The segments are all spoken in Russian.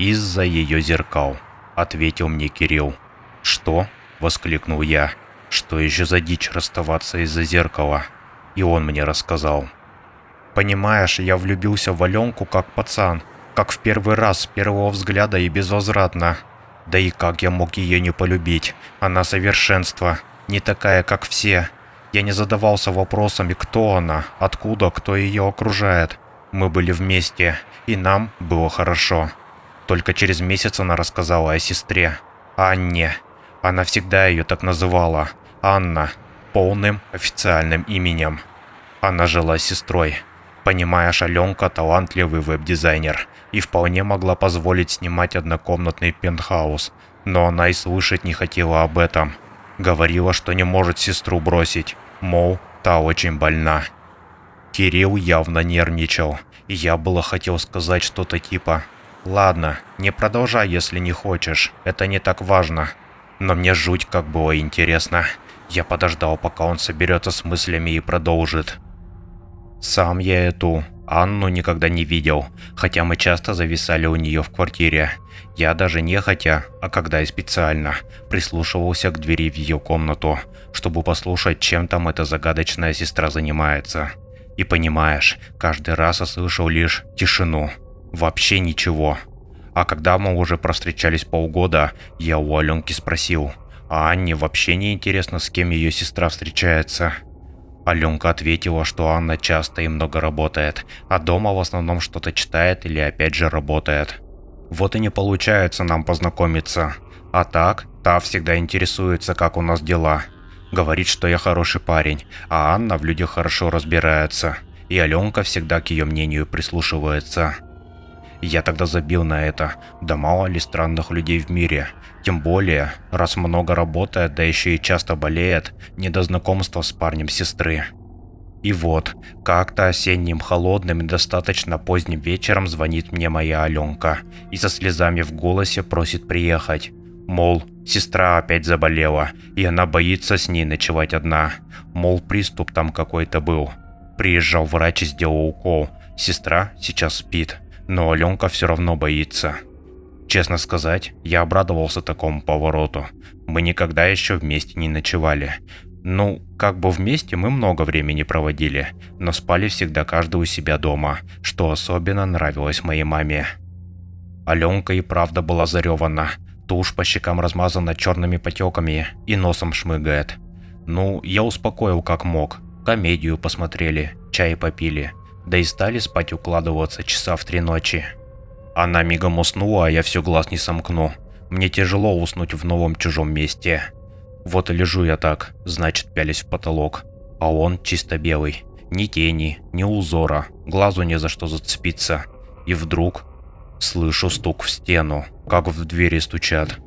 «Из-за ее зеркал», — ответил мне Кирилл. «Что?» — воскликнул я. «Что еще за дичь расставаться из-за зеркала?» И он мне рассказал. «Понимаешь, я влюбился в Аленку как пацан, как в первый раз с первого взгляда и безвозвратно. Да и как я мог ее не полюбить? Она совершенство, не такая, как все. Я не задавался вопросами, кто она, откуда, кто ее окружает. Мы были вместе, и нам было хорошо. Только через месяц она рассказала о сестре, Анне. Она всегда ее так называла. Анна. Полным официальным именем. Она жила с сестрой. Понимая, Шаленка талантливый веб-дизайнер и вполне могла позволить снимать однокомнатный пентхаус, но она и слышать не хотела об этом. Говорила, что не может сестру бросить, мол, та очень больна. Кирилл явно нервничал, и я было хотел сказать что-то типа «Ладно, не продолжай, если не хочешь. Это не так важно. Но мне жуть как было интересно. Я подождал, пока он соберется с мыслями и продолжит. Сам я эту Анну никогда не видел, хотя мы часто зависали у нее в квартире. Я даже не хотя, а когда и специально, прислушивался к двери в ее комнату, чтобы послушать, чем там эта загадочная сестра занимается. И понимаешь, каждый раз я слышал лишь тишину, Вообще ничего. А когда мы уже простречались полгода, я у Аленки спросил, а Анне вообще не интересно, с кем ее сестра встречается. Аленка ответила, что Анна часто и много работает, а дома в основном что-то читает или опять же работает. Вот и не получается нам познакомиться. А так, та всегда интересуется, как у нас дела. Говорит, что я хороший парень, а Анна в людях хорошо разбирается. И Аленка всегда к ее мнению прислушивается. Я тогда забил на это. Да мало ли странных людей в мире. Тем более, раз много работает, да еще и часто болеет, не до знакомства с парнем сестры. И вот, как-то осенним холодным и достаточно поздним вечером звонит мне моя Аленка и со слезами в голосе просит приехать. Мол, сестра опять заболела, и она боится с ней ночевать одна. Мол, приступ там какой-то был. Приезжал врач и сделал укол. Сестра сейчас спит но Аленка все равно боится. Честно сказать, я обрадовался такому повороту. Мы никогда еще вместе не ночевали. Ну, как бы вместе мы много времени проводили, но спали всегда каждый у себя дома, что особенно нравилось моей маме. Аленка и правда была заревана, тушь по щекам размазана черными потеками и носом шмыгает. Ну, я успокоил как мог, комедию посмотрели, чай попили, да и стали спать укладываться часа в три ночи. Она мигом уснула, а я все глаз не сомкну. Мне тяжело уснуть в новом чужом месте. Вот и лежу я так, значит пялись в потолок. А он чисто белый. Ни тени, ни узора, глазу не за что зацепиться. И вдруг слышу стук в стену, как в двери стучат.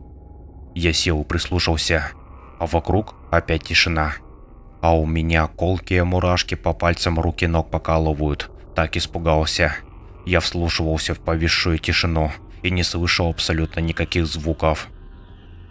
Я сел прислушался, а вокруг опять тишина. А у меня колкие мурашки по пальцам руки ног покалывают так испугался. Я вслушивался в повисшую тишину и не слышал абсолютно никаких звуков.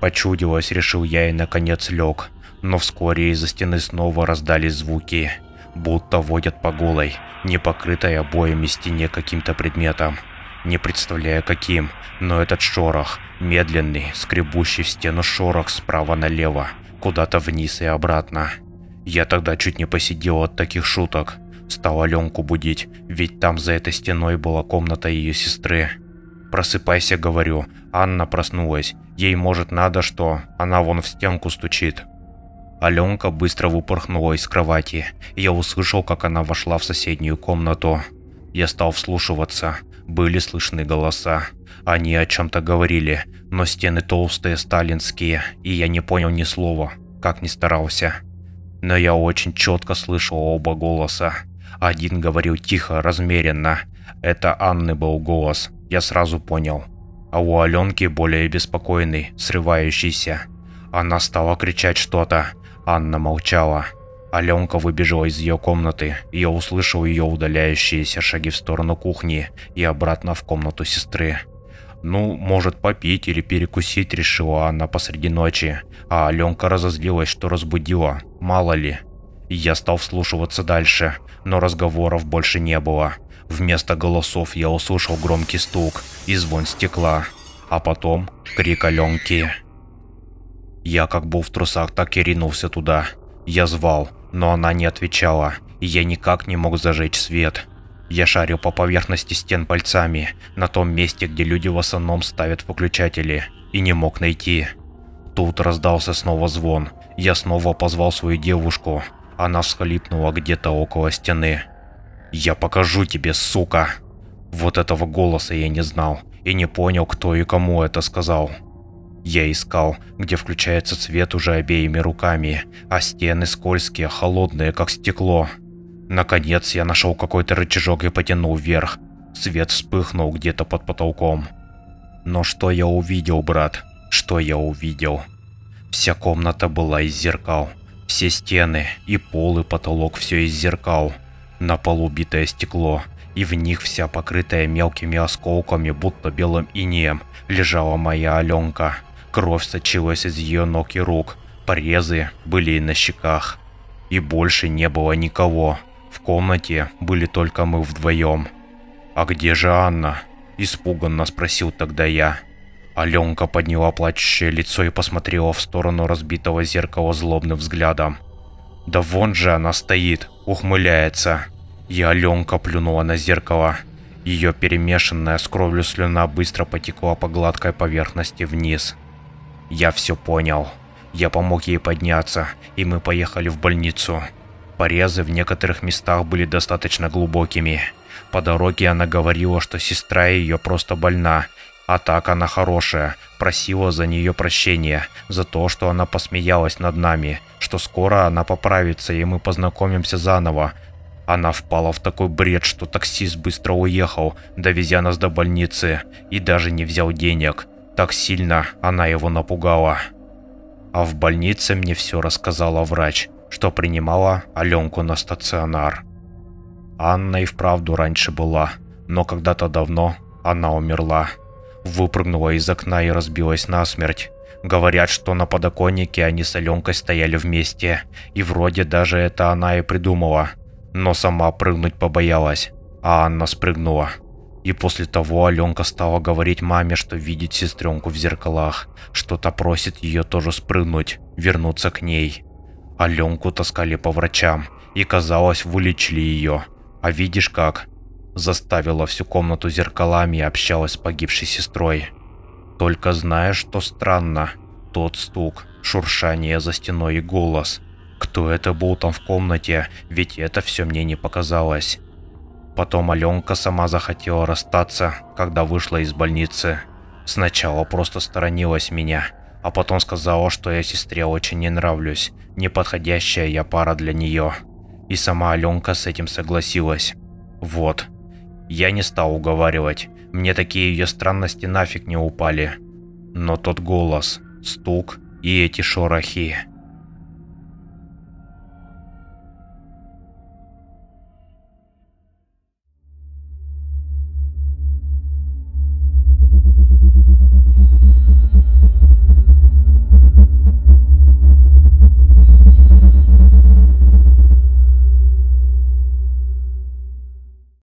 Почудилось, решил я и наконец лег, но вскоре из-за стены снова раздались звуки, будто водят по голой, не покрытой обоями стене каким-то предметом. Не представляя каким, но этот шорох, медленный, скребущий в стену шорох справа налево, куда-то вниз и обратно. Я тогда чуть не посидел от таких шуток, Стал Аленку будить, ведь там за этой стеной была комната ее сестры. «Просыпайся», — говорю. Анна проснулась. Ей, может, надо что? Она вон в стенку стучит. Аленка быстро выпорхнула из кровати. Я услышал, как она вошла в соседнюю комнату. Я стал вслушиваться. Были слышны голоса. Они о чем-то говорили, но стены толстые, сталинские, и я не понял ни слова, как ни старался. Но я очень четко слышал оба голоса. Один говорил тихо, размеренно. Это Анны был голос. Я сразу понял. А у Аленки более беспокойный, срывающийся. Она стала кричать что-то. Анна молчала. Аленка выбежала из ее комнаты. Я услышал ее удаляющиеся шаги в сторону кухни и обратно в комнату сестры. Ну, может попить или перекусить, решила она посреди ночи. А Аленка разозлилась, что разбудила. Мало ли. Я стал вслушиваться дальше, но разговоров больше не было. Вместо голосов я услышал громкий стук и звон стекла, а потом крик Аленки. Я как был в трусах, так и ринулся туда. Я звал, но она не отвечала, и я никак не мог зажечь свет. Я шарил по поверхности стен пальцами, на том месте, где люди в основном ставят выключатели, и не мог найти. Тут раздался снова звон. Я снова позвал свою девушку, она всхлипнула где-то около стены. «Я покажу тебе, сука!» Вот этого голоса я не знал и не понял, кто и кому это сказал. Я искал, где включается свет уже обеими руками, а стены скользкие, холодные, как стекло. Наконец я нашел какой-то рычажок и потянул вверх. Свет вспыхнул где-то под потолком. Но что я увидел, брат? Что я увидел? Вся комната была из зеркал. Все стены, и пол, и потолок все из зеркал. На полу битое стекло, и в них вся покрытая мелкими осколками, будто белым инеем, лежала моя Аленка. Кровь сочилась из ее ног и рук, порезы были и на щеках. И больше не было никого. В комнате были только мы вдвоем. «А где же Анна?» – испуганно спросил тогда я. Аленка подняла плачущее лицо и посмотрела в сторону разбитого зеркала злобным взглядом. Да вон же она стоит, ухмыляется. И Аленка плюнула на зеркало. Ее перемешанная с кровью слюна быстро потекла по гладкой поверхности вниз. Я все понял. Я помог ей подняться, и мы поехали в больницу. Порезы в некоторых местах были достаточно глубокими. По дороге она говорила, что сестра ее просто больна, а так она хорошая, просила за нее прощения, за то, что она посмеялась над нами, что скоро она поправится и мы познакомимся заново. Она впала в такой бред, что таксист быстро уехал, довезя нас до больницы, и даже не взял денег. Так сильно она его напугала. А в больнице мне все рассказала врач, что принимала Аленку на стационар. Анна и вправду раньше была, но когда-то давно она умерла выпрыгнула из окна и разбилась насмерть. Говорят, что на подоконнике они с Аленкой стояли вместе, и вроде даже это она и придумала. Но сама прыгнуть побоялась, а Анна спрыгнула. И после того Аленка стала говорить маме, что видит сестренку в зеркалах, что-то просит ее тоже спрыгнуть, вернуться к ней. Аленку таскали по врачам, и казалось, вылечили ее. А видишь как, заставила всю комнату зеркалами и общалась с погибшей сестрой. Только зная, что странно, тот стук, шуршание за стеной и голос. Кто это был там в комнате, ведь это все мне не показалось. Потом Аленка сама захотела расстаться, когда вышла из больницы. Сначала просто сторонилась меня, а потом сказала, что я сестре очень не нравлюсь, неподходящая я пара для нее. И сама Аленка с этим согласилась. Вот, я не стал уговаривать, мне такие ее странности нафиг не упали. Но тот голос, стук и эти шорохи...